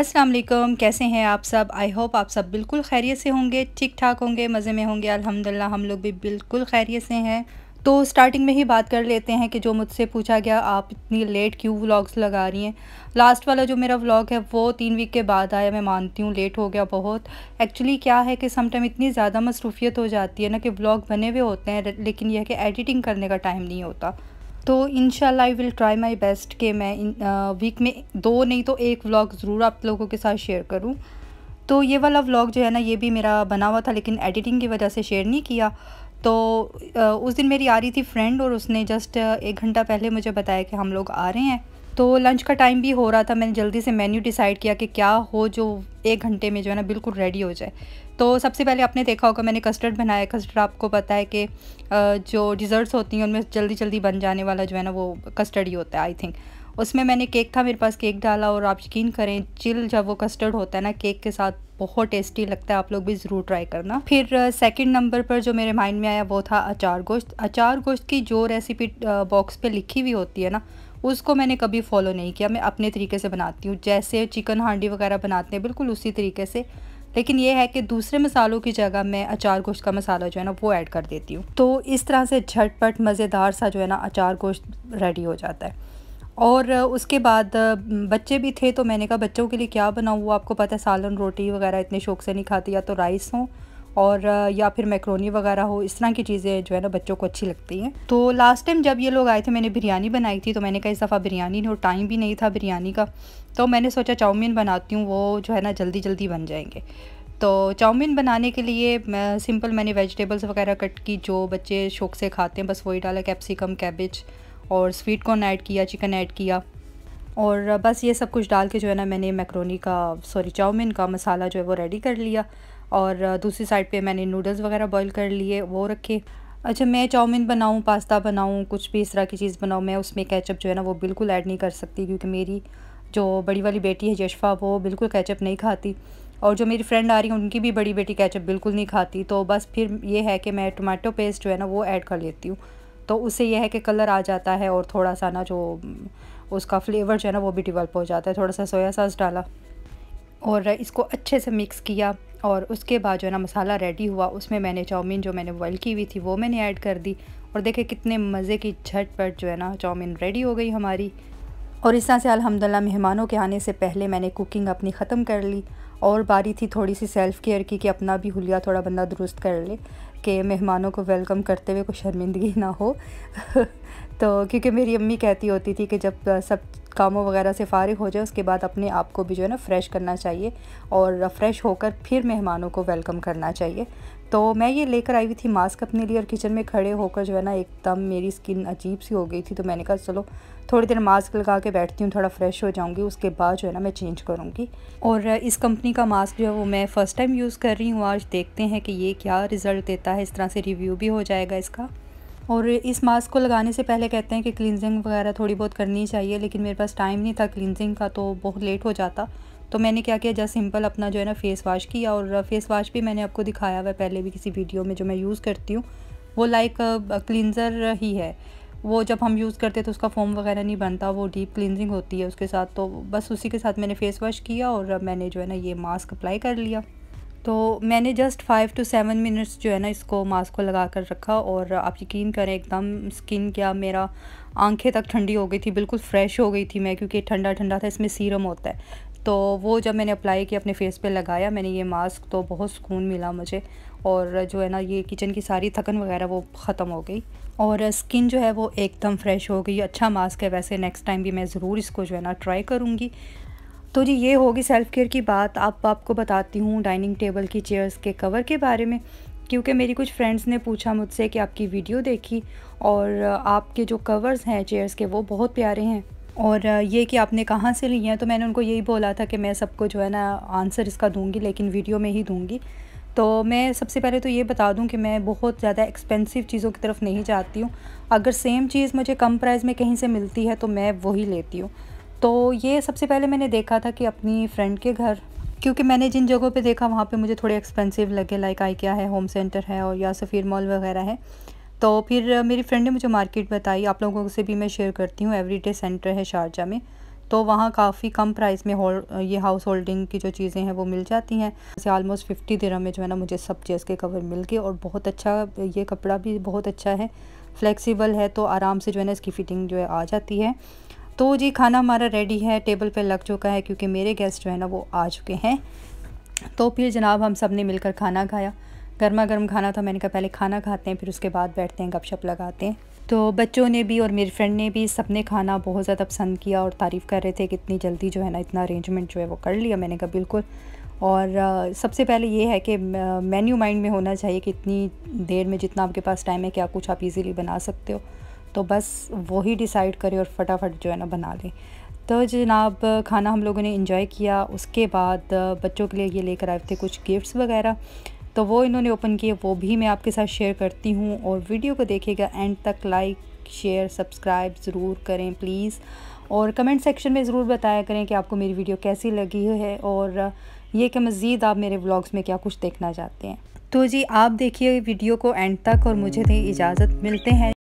अस्सलाम वालेकुम कैसे हैं आप सब आई होप आप सब बिल्कुल खैरियत से होंगे ठीक ठाक होंगे मज़े में होंगे अल्हम्दुलिल्लाह हम लोग भी बिल्कुल खैरियत से हैं तो स्टार्टिंग में ही बात कर लेते हैं कि जो मुझसे पूछा गया आप इतनी लेट क्यों व्लॉग्स लगा रही हैं लास्ट वाला जो मेरा व्लॉग है वो तीन वीक के बाद आया मैं मानती हूँ लेट हो गया बहुत एक्चुअली क्या है कि समटाइम इतनी ज़्यादा मसरूफियत हो जाती है ना कि व्लॉग बने हुए होते हैं लेकिन यह कि एडिटिंग करने का टाइम नहीं होता तो इन I will try my best कि मैं इन वीक में दो नहीं तो एक व्लॉग ज़रूर आप लोगों के साथ शेयर करूँ तो ये वाला व्लॉग जो है ना ये भी मेरा बना हुआ था लेकिन एडिटिंग की वजह से शेयर नहीं किया तो उस दिन मेरी आ रही थी फ्रेंड और उसने जस्ट एक घंटा पहले मुझे बताया कि हम लोग आ रहे हैं तो लंच का टाइम भी हो रहा था मैंने जल्दी से मेन्यू डिसाइड किया कि क्या हो जो एक घंटे में जो है ना बिल्कुल रेडी हो जाए तो सबसे पहले आपने देखा होगा मैंने कस्टर्ड बनाया कस्टर्ड आपको पता है कि जो डिज़र्ट्स होती हैं उनमें जल्दी जल्दी बन जाने वाला जो है ना वो कस्टर्ड ही होता है आई थिंक उसमें मैंने केक था मेरे पास केक डाला और आप यकीन करें चिल जब वो कस्टर्ड होता है ना केक के साथ बहुत टेस्टी लगता है आप लोग भी ज़रूर ट्राई करना फिर सेकंड नंबर पर जो मेरे माइंड में आया वो था अचार गोश्त अचार गोश्त की जो रेसिपी बॉक्स पे लिखी हुई होती है ना उसको मैंने कभी फॉलो नहीं किया मैं अपने तरीके से बनाती हूँ जैसे चिकन हांडी वगैरह बनाते हैं बिल्कुल उसी तरीके से लेकिन ये है कि दूसरे मसालों की जगह मैं अचार गोश्त का मसाला जो है ना वो ऐड कर देती हूँ तो इस तरह से झटपट मज़ेदार सा जो है ना अचार गोश्त रेडी हो जाता है और उसके बाद बच्चे भी थे तो मैंने कहा बच्चों के लिए क्या बनाऊँ वो आपको पता है सालन रोटी वगैरह इतने शौक से नहीं खाती या तो राइस हों और या फिर मैक्रोनी वगैरह हो इस तरह की चीज़ें जो है ना बच्चों को अच्छी लगती हैं तो लास्ट टाइम जब ये लोग आए थे मैंने बिरयानी बनाई थी तो मैंने कहा इस दफ़ा बिरयानी नहीं और टाइम भी नहीं था बिरयानी का तो मैंने सोचा चाउमीन बनाती हूँ वो जो है ना जल्दी जल्दी बन जाएंगे तो चाउमीन बनाने के लिए मैं सिंपल मैंने वेजिटेबल्स वगैरह कट की जो बच्चे शौक से खाते हैं बस वही डाला कैप्सिकम कैबेज और स्वीट कॉर्न ऐड किया चिकन ऐड किया और बस ये सब कुछ डाल के जो है ना मैंने मैक्रोनी का सॉरी चाउमिन का मसाला जो है वो रेडी कर लिया और दूसरी साइड पे मैंने नूडल्स वगैरह बॉईल कर लिए वो रखे अच्छा मैं चाउमिन बनाऊँ पास्ता बनाऊँ कुछ भी इस तरह की चीज़ बनाऊँ मैं उसमें कैचअप जो है ना वो बिल्कुल ऐड नहीं कर सकती क्योंकि मेरी जो बड़ी वाली बेटी है यशफा वो बिल्कुल कैचअप नहीं खाती और जो मेरी फ्रेंड आ रही है उनकी भी बड़ी बेटी कैचअप बिल्कुल नहीं खाती तो बस फिर ये है कि मैं टमाटो पेस्ट जो है ना वो ऐड कर लेती हूँ तो उससे यह है कि कलर आ जाता है और थोड़ा सा ना जो उसका फ्लेवर जो है ना वो भी डिवेल्प हो जाता है थोड़ा सा सोया सॉस डाला और इसको अच्छे से मिक्स किया और उसके बाद जो है ना मसाला रेडी हुआ उसमें मैंने चाउमीन जो मैंने बॉयल की हुई थी वो मैंने ऐड कर दी और देखे कितने मज़े की झटपट जो है ना चाउमीन रेडी हो गई हमारी और इस तरह से अलहमदिल्ला मेहमानों के आने से पहले मैंने कुकिंग अपनी ख़त्म कर ली और बारी थी थोड़ी सी सेल्फ़ केयर की कि अपना भी हुलिया थोड़ा बंदा दुरुस्त कर ले कि मेहमानों को वेलकम करते हुए कोई शर्मिंदगी ना हो तो क्योंकि मेरी अम्मी कहती होती थी कि जब सब कामों वगैरह से फारिग हो जाए उसके बाद अपने आप को भी जो है ना फ़्रेश करना चाहिए और फ्रेश होकर फिर मेहमानों को वेलकम करना चाहिए तो मैं ये लेकर आई हुई थी मास्क अपने लिए और किचन में खड़े होकर जो है ना एकदम मेरी स्किन अजीब सी हो गई थी तो मैंने कहा चलो थोड़ी देर मास्क लगा के बैठती हूँ थोड़ा फ्रेश हो जाऊँगी उसके बाद जो है ना मैं चेंज करूँगी और इस कंपनी का मास्क जो है वो मैं फ़र्स्ट टाइम यूज़ कर रही हूँ आज देखते हैं कि ये क्या रिज़ल्ट देता जाता है इस तरह से रिव्यू भी हो जाएगा इसका और इस मास्क को लगाने से पहले कहते हैं कि क्लिनजिंग वगैरह थोड़ी बहुत करनी चाहिए लेकिन मेरे पास टाइम नहीं था क्लिनजिंग का तो बहुत लेट हो जाता तो मैंने क्या किया जस्ट सिंपल अपना जो है ना फ़ेस वाश किया और फेस वाश भी मैंने आपको दिखाया हुआ पहले भी किसी वीडियो में जो मैं यूज़ करती हूँ वो लाइक क्लिनज़र ही है वो जब हम यूज़ करते तो उसका फोम वगैरह नहीं बनता वो डीप क्लिनजिंग होती है उसके साथ तो बस उसी के साथ मैंने फ़ेस वाश किया और मैंने जो है ना ये मास्क अप्लाई कर लिया तो मैंने just five to seven minutes जो है ना इसको मास्क को लगा कर रखा और आप यकीन करें एकदम स्किन क्या मेरा आंखें तक ठंडी हो गई थी बिल्कुल फ्रेश हो गई थी मैं क्योंकि ठंडा ठंडा था इसमें सीरम होता है तो वो जब मैंने अप्लाई किया अपने फेस पे लगाया मैंने ये मास्क तो बहुत सुकून मिला मुझे और जो है ना ये किचन की सारी थकन वगैरह वो ख़त्म हो गई और स्किन जो है वो एकदम फ्रेश हो गई अच्छा मास्क है वैसे नेक्स्ट टाइम भी मैं ज़रूर इसको जो है ना ट्राई करूँगी तो जी ये होगी सेल्फ़ केयर की बात आप आपको बताती हूँ डाइनिंग टेबल की चेयर्स के कवर के बारे में क्योंकि मेरी कुछ फ्रेंड्स ने पूछा मुझसे कि आपकी वीडियो देखी और आपके जो कवर्स हैं चेयर्स के वो बहुत प्यारे हैं और ये कि आपने कहाँ से लिए हैं तो मैंने उनको यही बोला था कि मैं सबको जो है ना आंसर इसका दूंगी लेकिन वीडियो में ही दूंगी तो मैं सबसे पहले तो ये बता दूं कि मैं बहुत ज़्यादा एक्सपेंसिव चीज़ों की तरफ नहीं जाती हूँ अगर सेम चीज़ मुझे कम प्राइस में कहीं से मिलती है तो मैं वही लेती हूँ तो ये सबसे पहले मैंने देखा था कि अपनी फ्रेंड के घर क्योंकि मैंने जिन जगहों पे देखा वहाँ पे मुझे थोड़े एक्सपेंसिव लगे लाइक आई क्या है होम सेंटर है और या सफ़ीर मॉल वगैरह है तो फिर मेरी फ्रेंड ने मुझे मार्केट बताई आप लोगों से भी मैं शेयर करती हूँ एवरीडे सेंटर है शारजा में तो वहाँ काफ़ी कम प्राइस में होल ये हाउस होल्डिंग की जो चीज़ें हैं वो मिल जाती हैं जैसे आलमोस्ट फिफ्टी दिरम में जो है ना मुझे सब चीज़ के कवर मिल गए और बहुत अच्छा ये कपड़ा भी बहुत अच्छा है फ्लेक्सिबल है तो आराम से जो है ना इसकी फ़िटिंग जो है आ जाती है तो जी खाना हमारा रेडी है टेबल पे लग चुका है क्योंकि मेरे गेस्ट जो है ना वो आ चुके हैं तो फिर जनाब हम सब ने मिलकर खाना खाया गर्मा गर्म खाना था मैंने कहा पहले खाना खाते हैं फिर उसके बाद बैठते हैं गपशप लगाते हैं तो बच्चों ने भी और मेरी फ्रेंड ने भी सब ने खाना बहुत ज़्यादा पसंद किया और तारीफ़ कर रहे थे कि इतनी जल्दी जो है ना इतना अरेंजमेंट जो है वो कर लिया मैंने कहा बिल्कुल और सबसे पहले ये है कि मेन्यू माइंड में होना चाहिए कि इतनी देर में जितना आपके पास टाइम है क्या कुछ आप इजीली बना सकते हो तो बस वही डिसाइड करें और फटाफट जो है ना बना लें तो जनाब खाना हम लोगों ने इन्जॉय किया उसके बाद बच्चों के लिए ये लेकर आए थे कुछ गिफ्ट्स वगैरह तो वो इन्होंने ओपन किए वो भी मैं आपके साथ शेयर करती हूँ और वीडियो को देखिएगा एंड तक लाइक शेयर सब्सक्राइब ज़रूर करें प्लीज़ और कमेंट सेक्शन में ज़रूर बताया करें कि आपको मेरी वीडियो कैसी लगी है और ये कि मज़ीद आप मेरे व्लॉग्स में क्या कुछ देखना चाहते हैं तो जी आप देखिए वीडियो को एंड तक और मुझे दें तो इजाज़त मिलते हैं